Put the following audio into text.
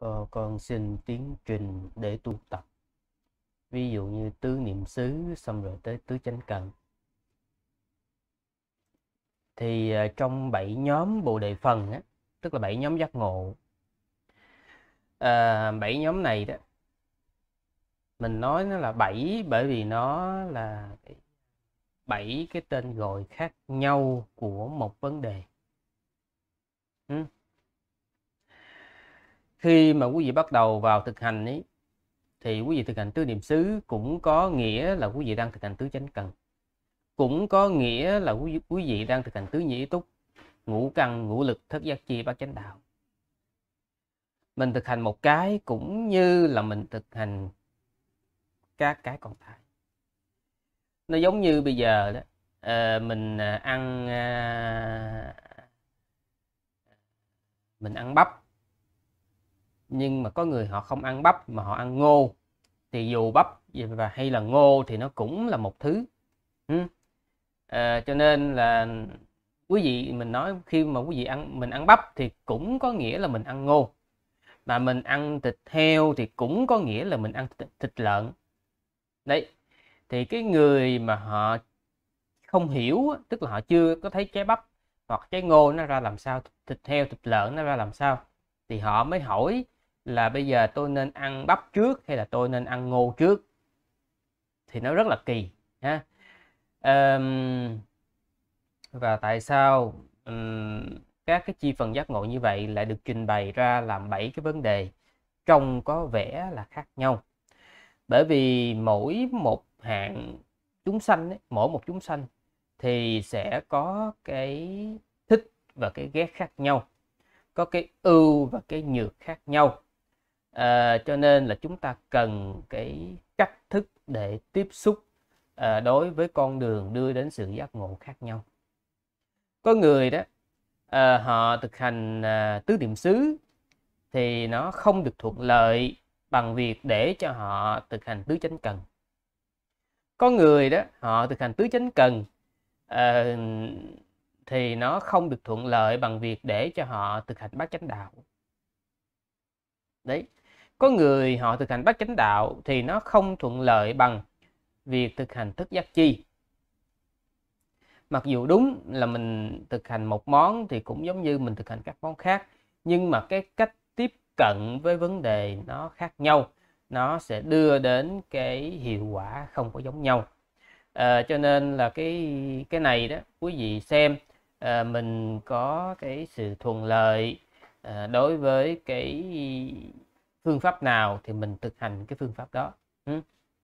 Và ờ, con xin tiến trình để tu tập. Ví dụ như tứ niệm xứ xong rồi tới tứ chánh cần. Thì ờ, trong bảy nhóm Bồ Đề Phần, á, tức là bảy nhóm giác ngộ, à, nhóm này đó, mình nói nó là bảy bởi vì nó là bảy cái tên gọi khác nhau của một vấn đề. Ừ khi mà quý vị bắt đầu vào thực hành ấy thì quý vị thực hành tứ niệm xứ cũng có nghĩa là quý vị đang thực hành tứ chánh cần cũng có nghĩa là quý, quý vị đang thực hành tứ nhĩ túc ngũ căn ngũ lực thất giác chi bát chánh đạo mình thực hành một cái cũng như là mình thực hành các cái còn lại nó giống như bây giờ đó à, mình ờ, ăn à, mình ăn bắp nhưng mà có người họ không ăn bắp mà họ ăn ngô thì dù bắp và hay là ngô thì nó cũng là một thứ ừ. à, cho nên là quý vị mình nói khi mà quý vị ăn mình ăn bắp thì cũng có nghĩa là mình ăn ngô mà mình ăn thịt heo thì cũng có nghĩa là mình ăn thịt, thịt lợn đấy thì cái người mà họ không hiểu tức là họ chưa có thấy trái bắp hoặc trái ngô nó ra làm sao thịt heo thịt lợn nó ra làm sao thì họ mới hỏi là bây giờ tôi nên ăn bắp trước hay là tôi nên ăn ngô trước thì nó rất là kỳ ha um, và tại sao um, các cái chi phần giác ngộ như vậy lại được trình bày ra làm bảy cái vấn đề trông có vẻ là khác nhau bởi vì mỗi một hạng chúng sanh ấy, mỗi một chúng sanh thì sẽ có cái thích và cái ghét khác nhau có cái ưu và cái nhược khác nhau à, cho nên là chúng ta cần cái cách thức để tiếp xúc à, đối với con đường đưa đến sự giác ngộ khác nhau có người đó à, họ thực hành à, tứ niệm xứ thì nó không được thuận lợi bằng việc để cho họ thực hành tứ chánh cần có người đó họ thực hành tứ chánh cần à, thì nó không được thuận lợi bằng việc để cho họ thực hành bát chánh đạo đấy có người họ thực hành bát chánh đạo thì nó không thuận lợi bằng việc thực hành thức giác chi mặc dù đúng là mình thực hành một món thì cũng giống như mình thực hành các món khác nhưng mà cái cách tiếp cận với vấn đề nó khác nhau nó sẽ đưa đến cái hiệu quả không có giống nhau à, cho nên là cái cái này đó quý vị xem à, mình có cái sự thuận lợi à, đối với cái phương pháp nào thì mình thực hành cái phương pháp đó